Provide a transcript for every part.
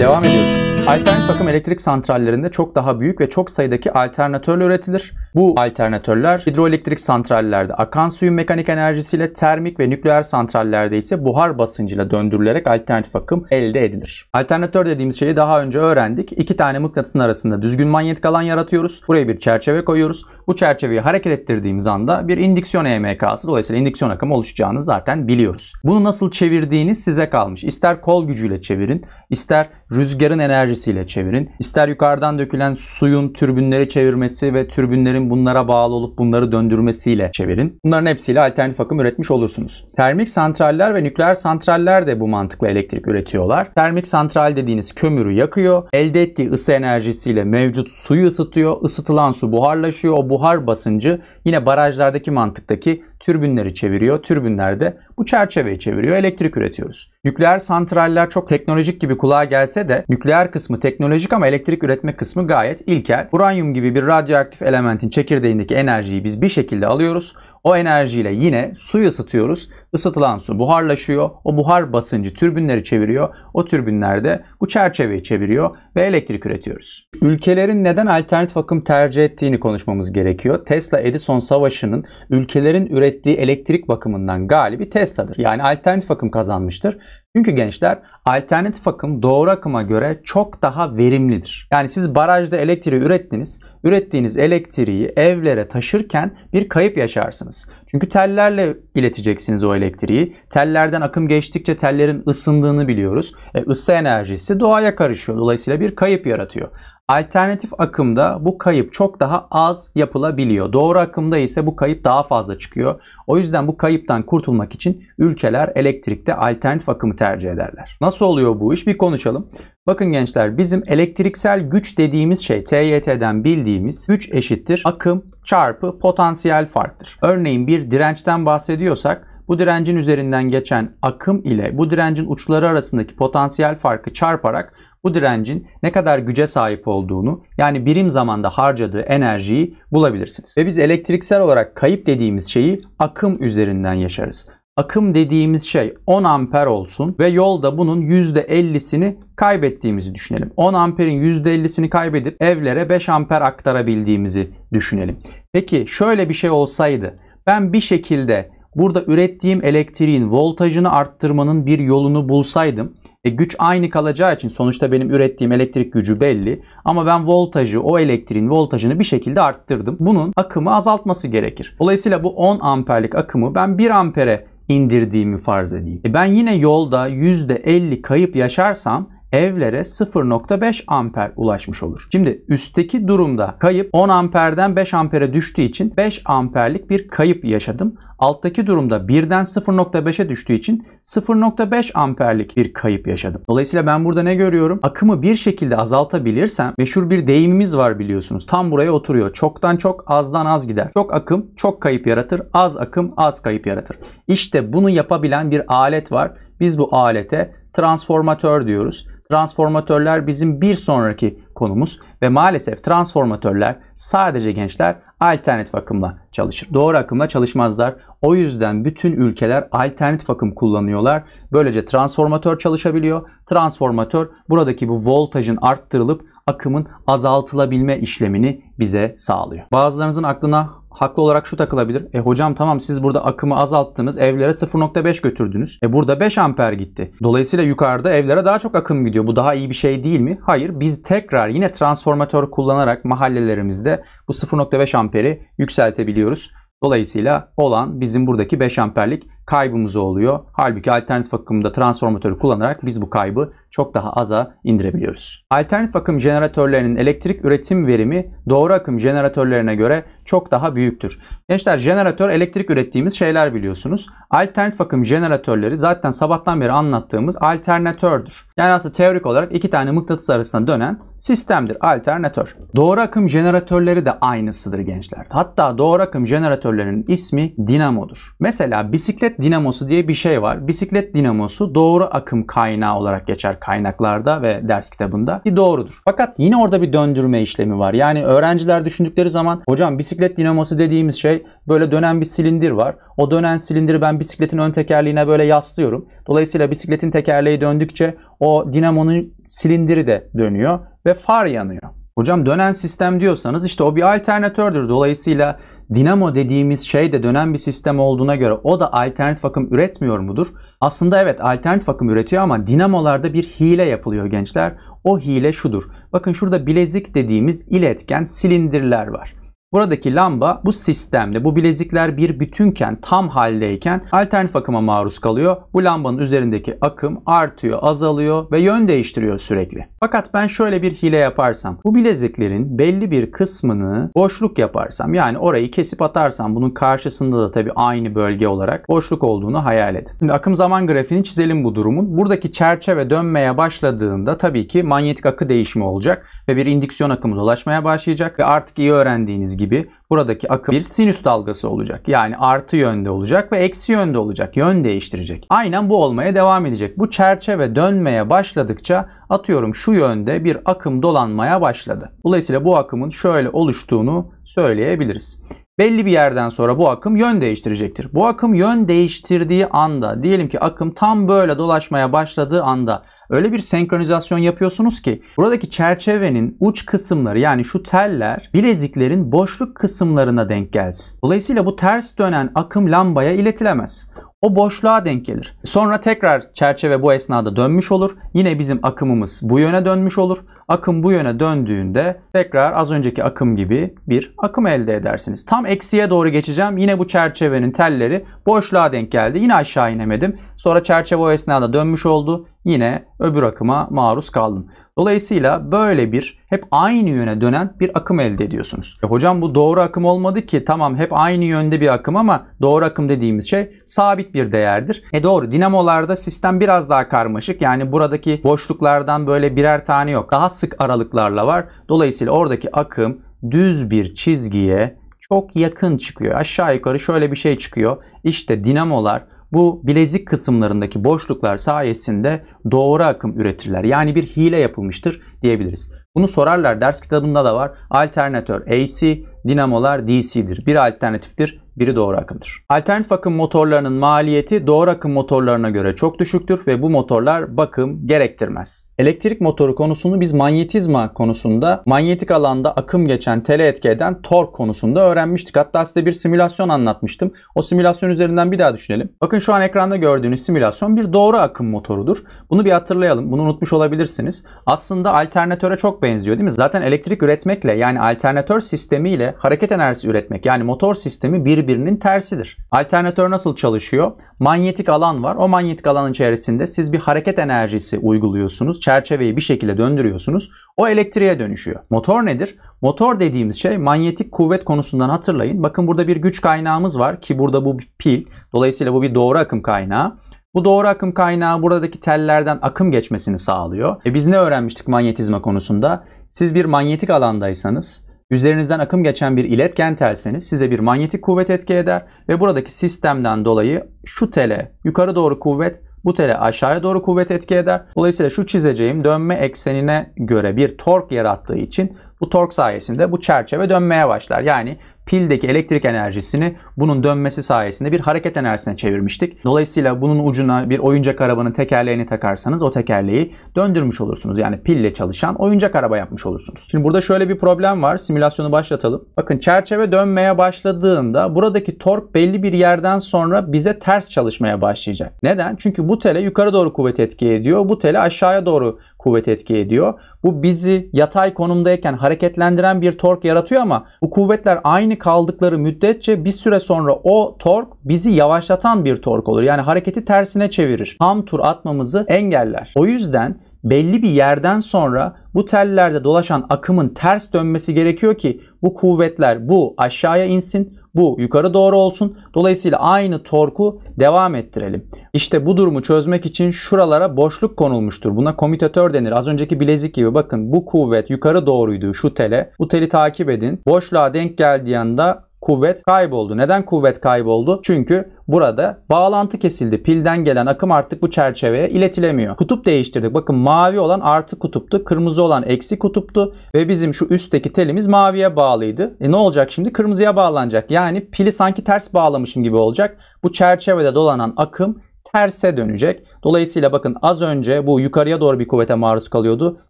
Devam ediyoruz. Alternatif akım elektrik santrallerinde çok daha büyük ve çok sayıdaki alternatörle üretilir. Bu alternatörler hidroelektrik santrallerde akan suyun mekanik enerjisiyle termik ve nükleer santrallerde ise buhar basıncıyla döndürülerek alternatif akım elde edilir. Alternatör dediğimiz şeyi daha önce öğrendik. İki tane mıknatısın arasında düzgün manyetik alan yaratıyoruz. Buraya bir çerçeve koyuyoruz. Bu çerçeveyi hareket ettirdiğimiz anda bir indüksiyon EMK'sı dolayısıyla indüksiyon akımı oluşacağını zaten biliyoruz. Bunu nasıl çevirdiğiniz size kalmış. İster kol gücüyle çevirin, ister rüzgarın enerjisiyle çevirin. İster yukarıdan dökülen suyun türbünleri çevirmesi ve türbünlerin bunlara bağlı olup bunları döndürmesiyle çevirin. Bunların hepsiyle alternatif akım üretmiş olursunuz. Termik santraller ve nükleer santraller de bu mantıkla elektrik üretiyorlar. Termik santral dediğiniz kömürü yakıyor. Elde ettiği ısı enerjisiyle mevcut suyu ısıtıyor. Isıtılan su buharlaşıyor. O buhar basıncı yine barajlardaki mantıktaki Türbinleri çeviriyor. Türbinler de bu çerçeveyi çeviriyor. Elektrik üretiyoruz. Nükleer santraller çok teknolojik gibi kulağa gelse de nükleer kısmı teknolojik ama elektrik üretme kısmı gayet ilkel. Uranyum gibi bir radyoaktif elementin çekirdeğindeki enerjiyi biz bir şekilde alıyoruz. O enerjiyle yine suyu ısıtıyoruz Isıtılan su buharlaşıyor. O buhar basıncı türbinleri çeviriyor. O türbinlerde bu çerçeveyi çeviriyor ve elektrik üretiyoruz. Ülkelerin neden alternatif akım tercih ettiğini konuşmamız gerekiyor. Tesla Edison savaşının ülkelerin ürettiği elektrik bakımından galibi Tesla'dır. Yani alternatif akım kazanmıştır. Çünkü gençler alternatif akım doğru akıma göre çok daha verimlidir. Yani siz barajda elektriği ürettiniz. Ürettiğiniz elektriği evlere taşırken bir kayıp yaşarsınız. Çünkü tellerle ileteceksiniz o elektriği elektriği. Tellerden akım geçtikçe tellerin ısındığını biliyoruz. E, ısı enerjisi doğaya karışıyor. Dolayısıyla bir kayıp yaratıyor. Alternatif akımda bu kayıp çok daha az yapılabiliyor. Doğru akımda ise bu kayıp daha fazla çıkıyor. O yüzden bu kayıptan kurtulmak için ülkeler elektrikte alternatif akımı tercih ederler. Nasıl oluyor bu iş? Bir konuşalım. Bakın gençler bizim elektriksel güç dediğimiz şey TYT'den bildiğimiz güç eşittir akım çarpı potansiyel farktır. Örneğin bir dirençten bahsediyorsak bu direncin üzerinden geçen akım ile bu direncin uçları arasındaki potansiyel farkı çarparak bu direncin ne kadar güce sahip olduğunu yani birim zamanda harcadığı enerjiyi bulabilirsiniz. Ve biz elektriksel olarak kayıp dediğimiz şeyi akım üzerinden yaşarız. Akım dediğimiz şey 10 amper olsun ve yolda bunun %50'sini kaybettiğimizi düşünelim. 10 amperin %50'sini kaybedip evlere 5 amper aktarabildiğimizi düşünelim. Peki şöyle bir şey olsaydı ben bir şekilde Burada ürettiğim elektriğin voltajını arttırmanın bir yolunu bulsaydım e, güç aynı kalacağı için sonuçta benim ürettiğim elektrik gücü belli ama ben voltajı o elektriğin voltajını bir şekilde arttırdım. Bunun akımı azaltması gerekir. Dolayısıyla bu 10 amperlik akımı ben 1 ampere indirdiğimi farz edeyim. E ben yine yolda %50 kayıp yaşarsam evlere 0.5 amper ulaşmış olur. Şimdi üstteki durumda kayıp 10 amperden 5 ampere düştüğü için 5 amperlik bir kayıp yaşadım. Alttaki durumda birden 0.5'e düştüğü için 0.5 amperlik bir kayıp yaşadım. Dolayısıyla ben burada ne görüyorum? Akımı bir şekilde azaltabilirsem meşhur bir deyimimiz var biliyorsunuz. Tam buraya oturuyor. Çoktan çok azdan az gider. Çok akım çok kayıp yaratır. Az akım az kayıp yaratır. İşte bunu yapabilen bir alet var. Biz bu alete transformatör diyoruz. Transformatörler bizim bir sonraki konumuz ve maalesef transformatörler sadece gençler alternatif akımla çalışır. Doğru akımla çalışmazlar. O yüzden bütün ülkeler alternatif akım kullanıyorlar. Böylece transformatör çalışabiliyor. Transformatör buradaki bu voltajın arttırılıp akımın azaltılabilme işlemini bize sağlıyor. Bazılarınızın aklına haklı olarak şu takılabilir. E hocam tamam siz burada akımı azalttınız. Evlere 0.5 götürdünüz. E burada 5 amper gitti. Dolayısıyla yukarıda evlere daha çok akım gidiyor. Bu daha iyi bir şey değil mi? Hayır. Biz tekrar yine transformatör kullanarak mahallelerimizde bu 0.5 amperi yükseltebiliyoruz. Dolayısıyla olan bizim buradaki 5 amperlik kaybımız oluyor. Halbuki alternatif akımda transformatörü kullanarak biz bu kaybı çok daha aza indirebiliyoruz. Alternatif akım jeneratörlerinin elektrik üretim verimi doğru akım jeneratörlerine göre çok daha büyüktür. Gençler jeneratör elektrik ürettiğimiz şeyler biliyorsunuz. Alternatif akım jeneratörleri zaten sabahtan beri anlattığımız alternatördür. Yani aslında teorik olarak iki tane mıknatıs arasında dönen sistemdir alternatör. Doğru akım jeneratörleri de aynısıdır gençler. Hatta doğru akım jeneratörlerinin ismi dinamodur. Mesela bisiklet dinamosu diye bir şey var. Bisiklet dinamosu doğru akım kaynağı olarak geçer kaynaklarda ve ders kitabında. Bir doğrudur. Fakat yine orada bir döndürme işlemi var. Yani öğrenciler düşündükleri zaman hocam bisiklet dinamosu dediğimiz şey böyle dönen bir silindir var. O dönen silindiri ben bisikletin ön tekerliğine böyle yaslıyorum. Dolayısıyla bisikletin tekerleği döndükçe o dinamonun silindiri de dönüyor ve far yanıyor. Hocam dönen sistem diyorsanız işte o bir alternatördür. Dolayısıyla dinamo dediğimiz şey de dönen bir sistem olduğuna göre o da alternatif akım üretmiyor mudur? Aslında evet alternatif akım üretiyor ama dinamolarda bir hile yapılıyor gençler. O hile şudur. Bakın şurada bilezik dediğimiz iletken silindirler var. Buradaki lamba bu sistemde bu bilezikler bir bütünken tam haldeyken alternatif akıma maruz kalıyor. Bu lambanın üzerindeki akım artıyor, azalıyor ve yön değiştiriyor sürekli. Fakat ben şöyle bir hile yaparsam bu bileziklerin belli bir kısmını boşluk yaparsam yani orayı kesip atarsam bunun karşısında da tabii aynı bölge olarak boşluk olduğunu hayal edin. Şimdi akım zaman grafiğini çizelim bu durumun. Buradaki çerçeve dönmeye başladığında tabii ki manyetik akı değişimi olacak ve bir indüksiyon akımı dolaşmaya başlayacak ve artık iyi öğrendiğiniz gibi gibi buradaki akım bir sinüs dalgası olacak. Yani artı yönde olacak ve eksi yönde olacak. Yön değiştirecek. Aynen bu olmaya devam edecek. Bu çerçeve dönmeye başladıkça atıyorum şu yönde bir akım dolanmaya başladı. Dolayısıyla bu akımın şöyle oluştuğunu söyleyebiliriz. Belli bir yerden sonra bu akım yön değiştirecektir. Bu akım yön değiştirdiği anda diyelim ki akım tam böyle dolaşmaya başladığı anda öyle bir senkronizasyon yapıyorsunuz ki buradaki çerçevenin uç kısımları yani şu teller bileziklerin boşluk kısımlarına denk gelsin. Dolayısıyla bu ters dönen akım lambaya iletilemez o boşluğa denk gelir. Sonra tekrar çerçeve bu esnada dönmüş olur. Yine bizim akımımız bu yöne dönmüş olur akım bu yöne döndüğünde tekrar az önceki akım gibi bir akım elde edersiniz. Tam eksiye doğru geçeceğim. Yine bu çerçevenin telleri boşluğa denk geldi. Yine aşağı inemedim. Sonra çerçeve o esnada dönmüş oldu. Yine öbür akıma maruz kaldım. Dolayısıyla böyle bir hep aynı yöne dönen bir akım elde ediyorsunuz. E hocam bu doğru akım olmadı ki tamam hep aynı yönde bir akım ama doğru akım dediğimiz şey sabit bir değerdir. E doğru dinamolarda sistem biraz daha karmaşık. Yani buradaki boşluklardan böyle birer tane yok. Daha sık aralıklarla var. Dolayısıyla oradaki akım düz bir çizgiye çok yakın çıkıyor. Aşağı yukarı şöyle bir şey çıkıyor. İşte dinamolar bu bilezik kısımlarındaki boşluklar sayesinde doğru akım üretirler. Yani bir hile yapılmıştır diyebiliriz. Bunu sorarlar. Ders kitabında da var. Alternatör AC, dinamolar DC'dir. Biri alternatiftir, biri doğru akımdır. Alternatif akım motorlarının maliyeti doğru akım motorlarına göre çok düşüktür ve bu motorlar bakım gerektirmez. Elektrik motoru konusunu biz manyetizma konusunda, manyetik alanda akım geçen, tele etki eden tork konusunda öğrenmiştik. Hatta size bir simülasyon anlatmıştım. O simülasyon üzerinden bir daha düşünelim. Bakın şu an ekranda gördüğünüz simülasyon bir doğru akım motorudur. Bunu bir hatırlayalım. Bunu unutmuş olabilirsiniz. Aslında alternatöre çok benziyor değil mi? Zaten elektrik üretmekle yani alternatör sistemiyle hareket enerjisi üretmek yani motor sistemi birbirinin tersidir. Alternatör nasıl çalışıyor? Manyetik alan var. O manyetik alanın içerisinde siz bir hareket enerjisi uyguluyorsunuz çerçeveyi bir şekilde döndürüyorsunuz. O elektriğe dönüşüyor. Motor nedir? Motor dediğimiz şey manyetik kuvvet konusundan hatırlayın. Bakın burada bir güç kaynağımız var ki burada bu bir pil. Dolayısıyla bu bir doğru akım kaynağı. Bu doğru akım kaynağı buradaki tellerden akım geçmesini sağlıyor. E biz ne öğrenmiştik manyetizma konusunda? Siz bir manyetik alandaysanız üzerinizden akım geçen bir iletken telseniz size bir manyetik kuvvet etki eder ve buradaki sistemden dolayı şu tele yukarı doğru kuvvet bu tele aşağıya doğru kuvvet etki eder. Dolayısıyla şu çizeceğim dönme eksenine göre bir tork yarattığı için bu tork sayesinde bu çerçeve dönmeye başlar. Yani pildeki elektrik enerjisini bunun dönmesi sayesinde bir hareket enerjisine çevirmiştik. Dolayısıyla bunun ucuna bir oyuncak arabanın tekerleğini takarsanız o tekerleği döndürmüş olursunuz. Yani pille çalışan oyuncak araba yapmış olursunuz. Şimdi burada şöyle bir problem var. Simülasyonu başlatalım. Bakın çerçeve dönmeye başladığında buradaki tork belli bir yerden sonra bize ters çalışmaya başlayacak. Neden? Çünkü bu tele yukarı doğru kuvvet etki ediyor. Bu tele aşağıya doğru kuvvet etki ediyor. Bu bizi yatay konumdayken hareketlendiren bir tork yaratıyor ama bu kuvvetler aynı kaldıkları müddetçe bir süre sonra o tork bizi yavaşlatan bir tork olur. Yani hareketi tersine çevirir. Ham tur atmamızı engeller. O yüzden belli bir yerden sonra bu tellerde dolaşan akımın ters dönmesi gerekiyor ki bu kuvvetler bu aşağıya insin bu yukarı doğru olsun. Dolayısıyla aynı torku devam ettirelim. İşte bu durumu çözmek için şuralara boşluk konulmuştur. Buna komitatör denir. Az önceki bilezik gibi bakın bu kuvvet yukarı doğruydu şu tele. Bu teli takip edin. Boşluğa denk geldiği anda kuvvet kayboldu. Neden kuvvet kayboldu? Çünkü burada bağlantı kesildi. Pilden gelen akım artık bu çerçeveye iletilemiyor. Kutup değiştirdik. Bakın mavi olan artı kutuptu. Kırmızı olan eksi kutuptu. Ve bizim şu üstteki telimiz maviye bağlıydı. E ne olacak şimdi? Kırmızıya bağlanacak. Yani pili sanki ters bağlamışım gibi olacak. Bu çerçevede dolanan akım terse dönecek. Dolayısıyla bakın az önce bu yukarıya doğru bir kuvvete maruz kalıyordu.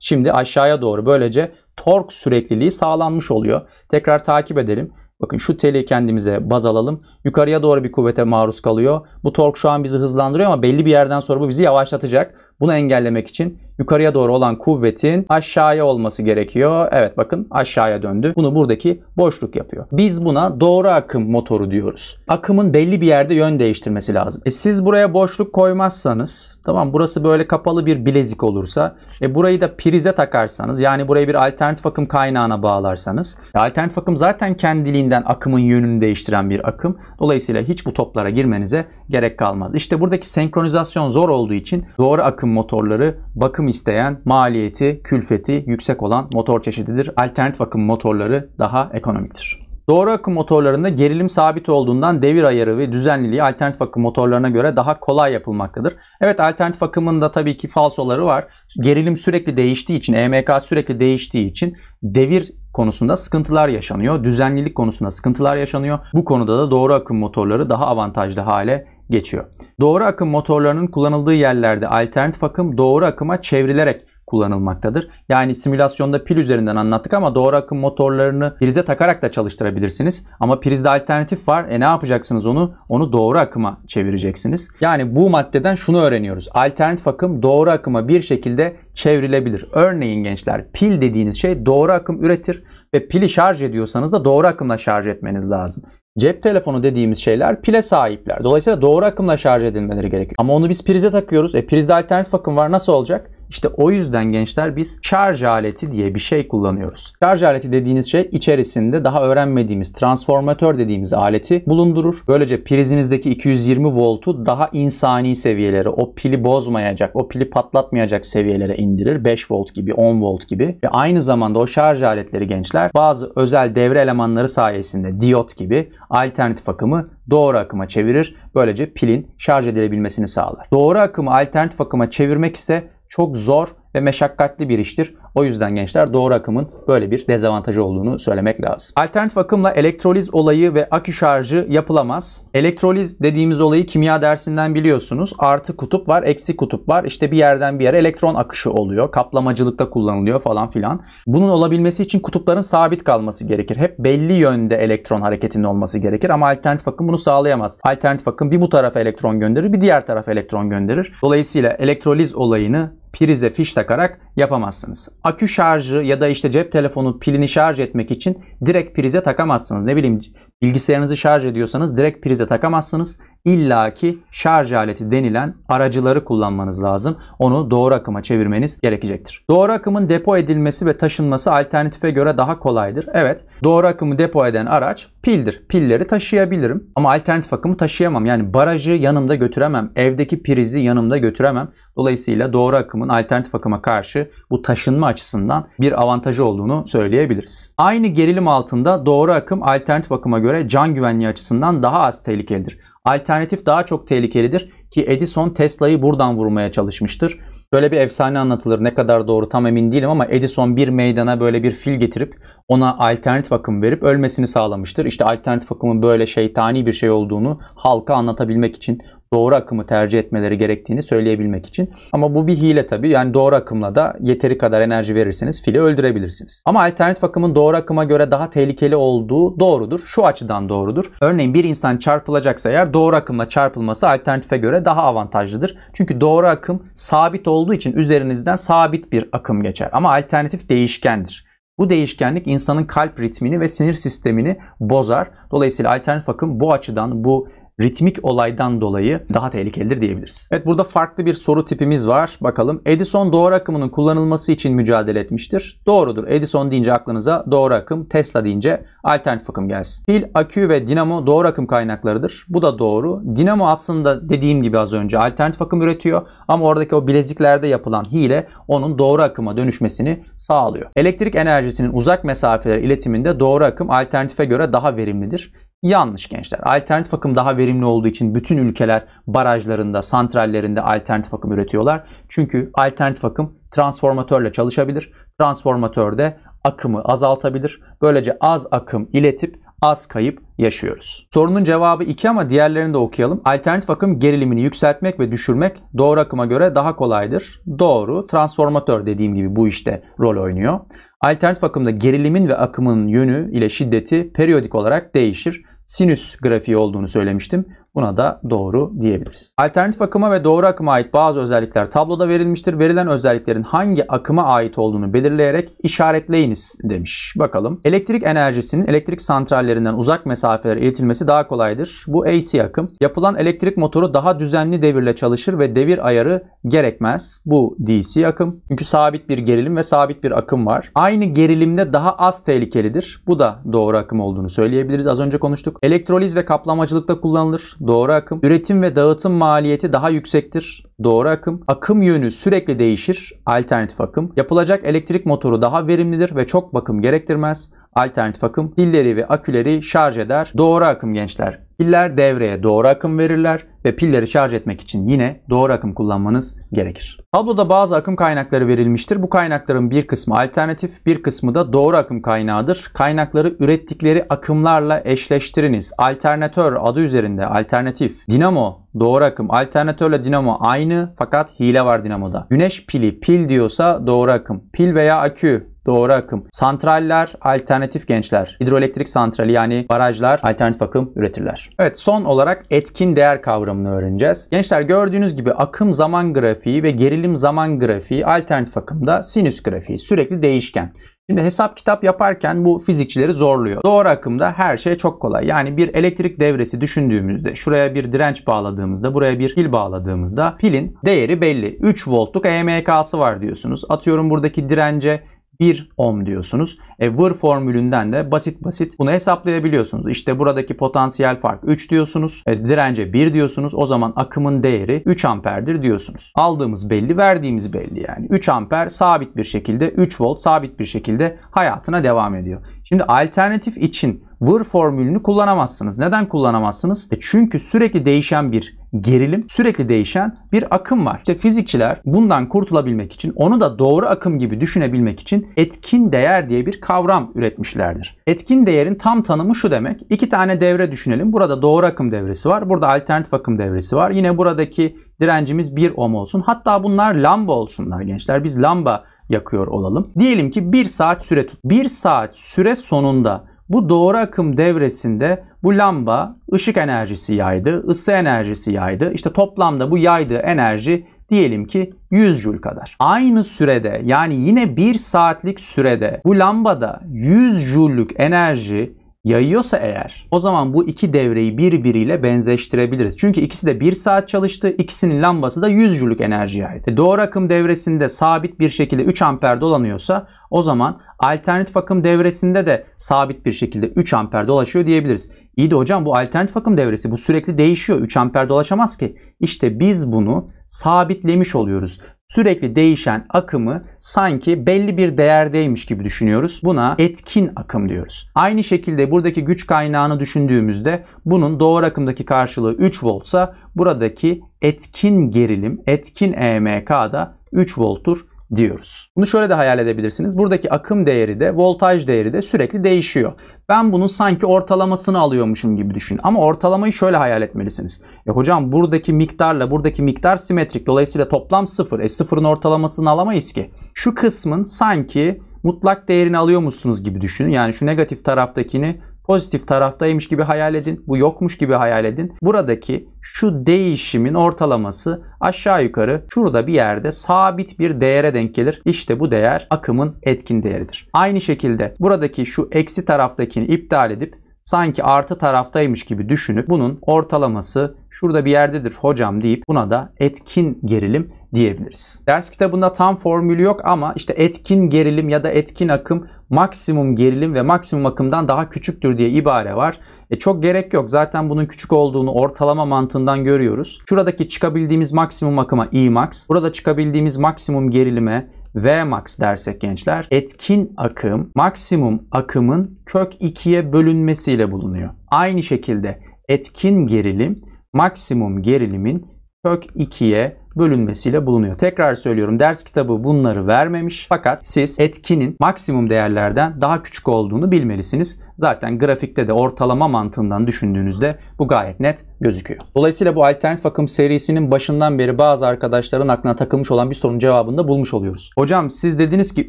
Şimdi aşağıya doğru böylece tork sürekliliği sağlanmış oluyor. Tekrar takip edelim. Bakın şu teli kendimize baz alalım. Yukarıya doğru bir kuvvete maruz kalıyor. Bu tork şu an bizi hızlandırıyor ama belli bir yerden sonra bu bizi yavaşlatacak. Bunu engellemek için yukarıya doğru olan kuvvetin aşağıya olması gerekiyor. Evet bakın aşağıya döndü. Bunu buradaki boşluk yapıyor. Biz buna doğru akım motoru diyoruz. Akımın belli bir yerde yön değiştirmesi lazım. E siz buraya boşluk koymazsanız tamam burası böyle kapalı bir bilezik olursa e burayı da prize takarsanız yani burayı bir alternatif akım kaynağına bağlarsanız e alternatif akım zaten kendiliğinden akımın yönünü değiştiren bir akım. Dolayısıyla hiç bu toplara girmenize gerek kalmaz. İşte buradaki senkronizasyon zor olduğu için doğru akım yakın motorları bakım isteyen, maliyeti, külfeti yüksek olan motor çeşididir. Alternatif akım motorları daha ekonomiktir. Doğru akım motorlarında gerilim sabit olduğundan devir ayarı ve düzenliliği alternatif akım motorlarına göre daha kolay yapılmaktadır. Evet alternatif akımın da tabii ki falsoları var. Gerilim sürekli değiştiği için, EMK sürekli değiştiği için devir konusunda sıkıntılar yaşanıyor. Düzenlilik konusunda sıkıntılar yaşanıyor. Bu konuda da doğru akım motorları daha avantajlı hale geçiyor. Doğru akım motorlarının kullanıldığı yerlerde alternatif akım doğru akıma çevrilerek kullanılmaktadır. Yani simülasyonda pil üzerinden anlattık ama doğru akım motorlarını prize takarak da çalıştırabilirsiniz. Ama prizde alternatif var. E ne yapacaksınız onu? Onu doğru akıma çevireceksiniz. Yani bu maddeden şunu öğreniyoruz. Alternatif akım doğru akıma bir şekilde çevrilebilir. Örneğin gençler pil dediğiniz şey doğru akım üretir ve pili şarj ediyorsanız da doğru akımla şarj etmeniz lazım cep telefonu dediğimiz şeyler pile sahipler. Dolayısıyla doğru akımla şarj edilmeleri gerekiyor. Ama onu biz prize takıyoruz. E prizde alternatif akım var nasıl olacak? İşte o yüzden gençler biz şarj aleti diye bir şey kullanıyoruz. Şarj aleti dediğiniz şey içerisinde daha öğrenmediğimiz transformatör dediğimiz aleti bulundurur. Böylece prizinizdeki 220 voltu daha insani seviyelere, o pili bozmayacak, o pili patlatmayacak seviyelere indirir. 5 volt gibi, 10 volt gibi. Ve aynı zamanda o şarj aletleri gençler bazı özel devre elemanları sayesinde diyot gibi alternatif akımı doğru akıma çevirir. Böylece pilin şarj edilebilmesini sağlar. Doğru akımı alternatif akıma çevirmek ise çok zor ve meşakkatli bir iştir. O yüzden gençler doğru akımın böyle bir dezavantajı olduğunu söylemek lazım. Alternatif akımla elektroliz olayı ve akü şarjı yapılamaz. Elektroliz dediğimiz olayı kimya dersinden biliyorsunuz. Artı kutup var, eksi kutup var. İşte bir yerden bir yere elektron akışı oluyor. Kaplamacılıkta kullanılıyor falan filan. Bunun olabilmesi için kutupların sabit kalması gerekir. Hep belli yönde elektron hareketinin olması gerekir ama alternatif akım bunu sağlayamaz. Alternatif akım bir bu tarafa elektron gönderir, bir diğer tarafa elektron gönderir. Dolayısıyla elektroliz olayını prize fiş takarak yapamazsınız. Akü şarjı ya da işte cep telefonu pilini şarj etmek için direkt prize takamazsınız. Ne bileyim bilgisayarınızı şarj ediyorsanız direkt prize takamazsınız illaki şarj aleti denilen aracıları kullanmanız lazım. Onu doğru akıma çevirmeniz gerekecektir. Doğru akımın depo edilmesi ve taşınması alternatife göre daha kolaydır. Evet doğru akımı depo eden araç pildir. Pilleri taşıyabilirim ama alternatif akımı taşıyamam. Yani barajı yanımda götüremem. Evdeki prizi yanımda götüremem. Dolayısıyla doğru akımın alternatif akıma karşı bu taşınma açısından bir avantajı olduğunu söyleyebiliriz. Aynı gerilim altında doğru akım alternatif akıma göre can güvenliği açısından daha az tehlikelidir. Alternatif daha çok tehlikelidir ki Edison Tesla'yı buradan vurmaya çalışmıştır. Böyle bir efsane anlatılır. Ne kadar doğru tam emin değilim ama Edison bir meydana böyle bir fil getirip ona alternatif akım verip ölmesini sağlamıştır. İşte alternatif akımın böyle şeytani bir şey olduğunu halka anlatabilmek için doğru akımı tercih etmeleri gerektiğini söyleyebilmek için. Ama bu bir hile tabii. Yani doğru akımla da yeteri kadar enerji verirseniz fili öldürebilirsiniz. Ama alternatif akımın doğru akıma göre daha tehlikeli olduğu doğrudur. Şu açıdan doğrudur. Örneğin bir insan çarpılacaksa eğer doğru akımla çarpılması alternatife göre daha avantajlıdır. Çünkü doğru akım sabit olduğu için üzerinizden sabit bir akım geçer. Ama alternatif değişkendir. Bu değişkenlik insanın kalp ritmini ve sinir sistemini bozar. Dolayısıyla alternatif akım bu açıdan bu ritmik olaydan dolayı daha tehlikelidir diyebiliriz. Evet burada farklı bir soru tipimiz var. Bakalım Edison doğru akımının kullanılması için mücadele etmiştir. Doğrudur. Edison deyince aklınıza doğru akım, Tesla deyince alternatif akım gelsin. Pil, akü ve dinamo doğru akım kaynaklarıdır. Bu da doğru. Dinamo aslında dediğim gibi az önce alternatif akım üretiyor ama oradaki o bileziklerde yapılan hile onun doğru akıma dönüşmesini sağlıyor. Elektrik enerjisinin uzak mesafeler iletiminde doğru akım alternatife göre daha verimlidir. Yanlış gençler. Alternatif akım daha verimli olduğu için bütün ülkeler barajlarında, santrallerinde alternatif akım üretiyorlar. Çünkü alternatif akım transformatörle çalışabilir. Transformatörde akımı azaltabilir. Böylece az akım iletip az kayıp yaşıyoruz. Sorunun cevabı 2 ama diğerlerini de okuyalım. Alternatif akım gerilimini yükseltmek ve düşürmek doğru akıma göre daha kolaydır. Doğru. Transformatör dediğim gibi bu işte rol oynuyor. Alternatif akımda gerilimin ve akımın yönü ile şiddeti periyodik olarak değişir sinüs grafiği olduğunu söylemiştim. Buna da doğru diyebiliriz. Alternatif akıma ve doğru akıma ait bazı özellikler tabloda verilmiştir. Verilen özelliklerin hangi akıma ait olduğunu belirleyerek işaretleyiniz demiş. Bakalım. Elektrik enerjisinin elektrik santrallerinden uzak mesafelere iletilmesi daha kolaydır. Bu AC akım. Yapılan elektrik motoru daha düzenli devirle çalışır ve devir ayarı gerekmez. Bu DC akım. Çünkü sabit bir gerilim ve sabit bir akım var. Aynı gerilimde daha az tehlikelidir. Bu da doğru akım olduğunu söyleyebiliriz. Az önce konuştuk. Elektroliz ve kaplamacılıkta kullanılır Doğru akım. Üretim ve dağıtım maliyeti daha yüksektir. Doğru akım. Akım yönü sürekli değişir. Alternatif akım. Yapılacak elektrik motoru daha verimlidir ve çok bakım gerektirmez. Alternatif akım pilleri ve aküleri şarj eder. Doğru akım gençler. Piller devreye doğru akım verirler ve pilleri şarj etmek için yine doğru akım kullanmanız gerekir. Tabloda bazı akım kaynakları verilmiştir. Bu kaynakların bir kısmı alternatif, bir kısmı da doğru akım kaynağıdır. Kaynakları ürettikleri akımlarla eşleştiriniz. Alternatör adı üzerinde alternatif, dinamo doğru akım, alternatörle dinamo aynı fakat hile var dinamoda. Güneş pili pil diyorsa doğru akım, pil veya akü Doğru akım. Santraller alternatif gençler. Hidroelektrik santrali yani barajlar alternatif akım üretirler. Evet son olarak etkin değer kavramını öğreneceğiz. Gençler gördüğünüz gibi akım zaman grafiği ve gerilim zaman grafiği alternatif akımda sinüs grafiği sürekli değişken. Şimdi hesap kitap yaparken bu fizikçileri zorluyor. Doğru akımda her şey çok kolay. Yani bir elektrik devresi düşündüğümüzde şuraya bir direnç bağladığımızda buraya bir pil bağladığımızda pilin değeri belli. 3 voltluk EMK'sı var diyorsunuz. Atıyorum buradaki dirence 1 ohm diyorsunuz. E, Wır formülünden de basit basit bunu hesaplayabiliyorsunuz. İşte buradaki potansiyel fark 3 diyorsunuz. E, dirence 1 diyorsunuz. O zaman akımın değeri 3 amperdir diyorsunuz. Aldığımız belli, verdiğimiz belli yani. 3 amper sabit bir şekilde, 3 volt sabit bir şekilde hayatına devam ediyor. Şimdi alternatif için were formülünü kullanamazsınız. Neden kullanamazsınız? E çünkü sürekli değişen bir gerilim, sürekli değişen bir akım var. İşte fizikçiler bundan kurtulabilmek için, onu da doğru akım gibi düşünebilmek için etkin değer diye bir kavram üretmişlerdir. Etkin değerin tam tanımı şu demek. İki tane devre düşünelim. Burada doğru akım devresi var. Burada alternatif akım devresi var. Yine buradaki direncimiz 1 ohm olsun. Hatta bunlar lamba olsunlar gençler. Biz lamba yakıyor olalım. Diyelim ki 1 saat süre tut. 1 saat süre sonunda bu doğru akım devresinde bu lamba ışık enerjisi yaydı, ısı enerjisi yaydı. İşte toplamda bu yaydığı enerji diyelim ki 100 jül kadar. Aynı sürede yani yine 1 saatlik sürede bu lambada 100 jüllük enerji yayıyorsa eğer o zaman bu iki devreyi birbiriyle benzeştirebiliriz. Çünkü ikisi de 1 saat çalıştı. ikisinin lambası da 100 jüllük enerji yaydı. E, doğru akım devresinde sabit bir şekilde 3 amper dolanıyorsa o zaman Alternatif akım devresinde de sabit bir şekilde 3 amper dolaşıyor diyebiliriz. İyi de hocam bu alternatif akım devresi bu sürekli değişiyor. 3 amper dolaşamaz ki. İşte biz bunu sabitlemiş oluyoruz. Sürekli değişen akımı sanki belli bir değerdeymiş gibi düşünüyoruz. Buna etkin akım diyoruz. Aynı şekilde buradaki güç kaynağını düşündüğümüzde bunun doğru akımdaki karşılığı 3 voltsa buradaki etkin gerilim, etkin EMK da 3 volttur diyoruz. Bunu şöyle de hayal edebilirsiniz. Buradaki akım değeri de voltaj değeri de sürekli değişiyor. Ben bunun sanki ortalamasını alıyormuşum gibi düşünün. Ama ortalamayı şöyle hayal etmelisiniz. E hocam buradaki miktarla buradaki miktar simetrik. Dolayısıyla toplam sıfır. E sıfırın ortalamasını alamayız ki. Şu kısmın sanki mutlak değerini alıyormuşsunuz gibi düşünün. Yani şu negatif taraftakini pozitif taraftaymış gibi hayal edin. Bu yokmuş gibi hayal edin. Buradaki şu değişimin ortalaması aşağı yukarı şurada bir yerde sabit bir değere denk gelir. İşte bu değer akımın etkin değeridir. Aynı şekilde buradaki şu eksi taraftakini iptal edip sanki artı taraftaymış gibi düşünüp bunun ortalaması şurada bir yerdedir hocam deyip buna da etkin gerilim diyebiliriz. Ders kitabında tam formülü yok ama işte etkin gerilim ya da etkin akım maksimum gerilim ve maksimum akımdan daha küçüktür diye ibare var. E çok gerek yok. Zaten bunun küçük olduğunu ortalama mantığından görüyoruz. Şuradaki çıkabildiğimiz maksimum akıma Imax, burada çıkabildiğimiz maksimum gerilime Vmax dersek gençler etkin akım maksimum akımın kök 2'ye bölünmesiyle bulunuyor. Aynı şekilde etkin gerilim maksimum gerilimin kök 2'ye bölünmesiyle bulunuyor. Tekrar söylüyorum ders kitabı bunları vermemiş fakat siz etkinin maksimum değerlerden daha küçük olduğunu bilmelisiniz. Zaten grafikte de ortalama mantığından düşündüğünüzde bu gayet net gözüküyor. Dolayısıyla bu alternatif akım serisinin başından beri bazı arkadaşların aklına takılmış olan bir sorunun cevabını da bulmuş oluyoruz. Hocam siz dediniz ki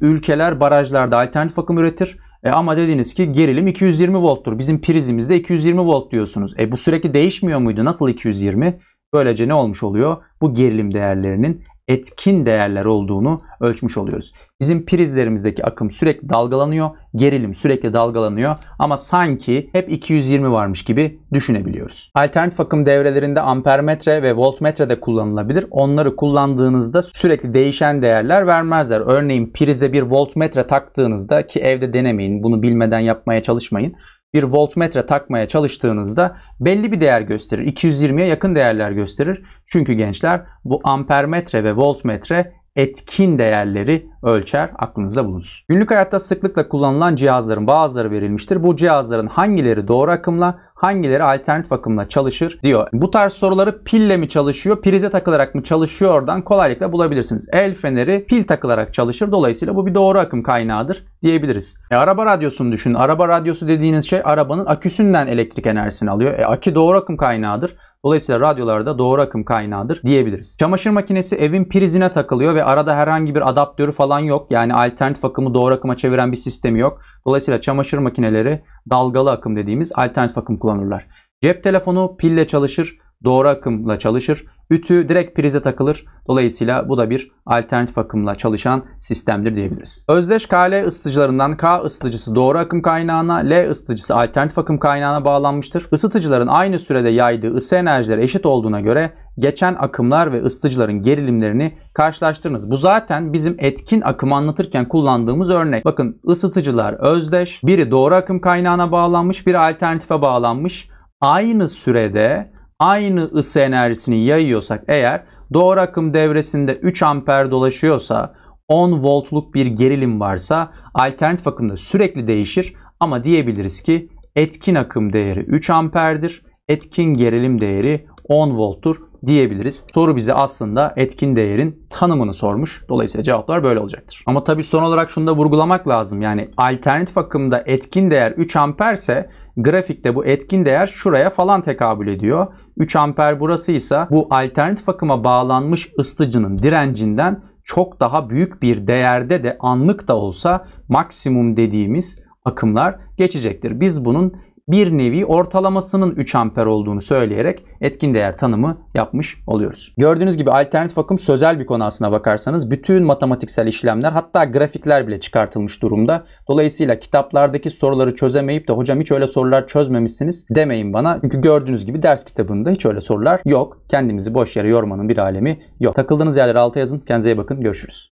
ülkeler barajlarda alternatif akım üretir. E ama dediniz ki gerilim 220 volttur. Bizim prizimizde 220 volt diyorsunuz. E bu sürekli değişmiyor muydu? Nasıl 220? Böylece ne olmuş oluyor? Bu gerilim değerlerinin etkin değerler olduğunu ölçmüş oluyoruz. Bizim prizlerimizdeki akım sürekli dalgalanıyor, gerilim sürekli dalgalanıyor ama sanki hep 220 varmış gibi düşünebiliyoruz. Alternatif akım devrelerinde ampermetre ve voltmetre de kullanılabilir. Onları kullandığınızda sürekli değişen değerler vermezler. Örneğin prize bir voltmetre taktığınızda ki evde denemeyin, bunu bilmeden yapmaya çalışmayın bir voltmetre takmaya çalıştığınızda belli bir değer gösterir. 220'ye yakın değerler gösterir. Çünkü gençler bu ampermetre ve voltmetre etkin değerleri ölçer aklınızda bulunsun. Günlük hayatta sıklıkla kullanılan cihazların bazıları verilmiştir. Bu cihazların hangileri doğru akımla hangileri alternatif akımla çalışır diyor. Bu tarz soruları pille mi çalışıyor, prize takılarak mı çalışıyor oradan kolaylıkla bulabilirsiniz. El feneri pil takılarak çalışır. Dolayısıyla bu bir doğru akım kaynağıdır diyebiliriz. E, araba radyosunu düşünün. Araba radyosu dediğiniz şey arabanın aküsünden elektrik enerjisini alıyor. E, akü doğru akım kaynağıdır. Dolayısıyla radyolarda doğru akım kaynağıdır diyebiliriz. Çamaşır makinesi evin prizine takılıyor ve arada herhangi bir adaptörü falan yok. Yani alternatif akımı doğru akıma çeviren bir sistemi yok. Dolayısıyla çamaşır makineleri dalgalı akım dediğimiz alternatif akım kullanırlar. Cep telefonu pille çalışır doğru akımla çalışır. Ütü direkt prize takılır. Dolayısıyla bu da bir alternatif akımla çalışan sistemdir diyebiliriz. Özdeş KL ısıtıcılarından K ısıtıcısı doğru akım kaynağına, L ısıtıcısı alternatif akım kaynağına bağlanmıştır. Isıtıcıların aynı sürede yaydığı ısı enerjileri eşit olduğuna göre geçen akımlar ve ısıtıcıların gerilimlerini karşılaştırınız. Bu zaten bizim etkin akım anlatırken kullandığımız örnek. Bakın ısıtıcılar özdeş, biri doğru akım kaynağına bağlanmış, biri alternatife bağlanmış. Aynı sürede aynı ısı enerjisini yayıyorsak eğer doğru akım devresinde 3 amper dolaşıyorsa 10 voltluk bir gerilim varsa alternatif akımda sürekli değişir ama diyebiliriz ki etkin akım değeri 3 amperdir. Etkin gerilim değeri 10 volttur diyebiliriz. Soru bize aslında etkin değerin tanımını sormuş. Dolayısıyla cevaplar böyle olacaktır. Ama tabii son olarak şunu da vurgulamak lazım. Yani alternatif akımda etkin değer 3 amperse grafikte bu etkin değer şuraya falan tekabül ediyor. 3 amper burasıysa, bu alternatif akıma bağlanmış ısıtıcının direncinden çok daha büyük bir değerde de anlık da olsa maksimum dediğimiz akımlar geçecektir. Biz bunun bir nevi ortalamasının 3 amper olduğunu söyleyerek etkin değer tanımı yapmış oluyoruz. Gördüğünüz gibi alternatif akım sözel bir konu aslına bakarsanız. Bütün matematiksel işlemler hatta grafikler bile çıkartılmış durumda. Dolayısıyla kitaplardaki soruları çözemeyip de hocam hiç öyle sorular çözmemişsiniz demeyin bana. Çünkü gördüğünüz gibi ders kitabında hiç öyle sorular yok. Kendimizi boş yere yormanın bir alemi yok. Takıldığınız yerleri alta yazın. Kendinize iyi bakın. Görüşürüz.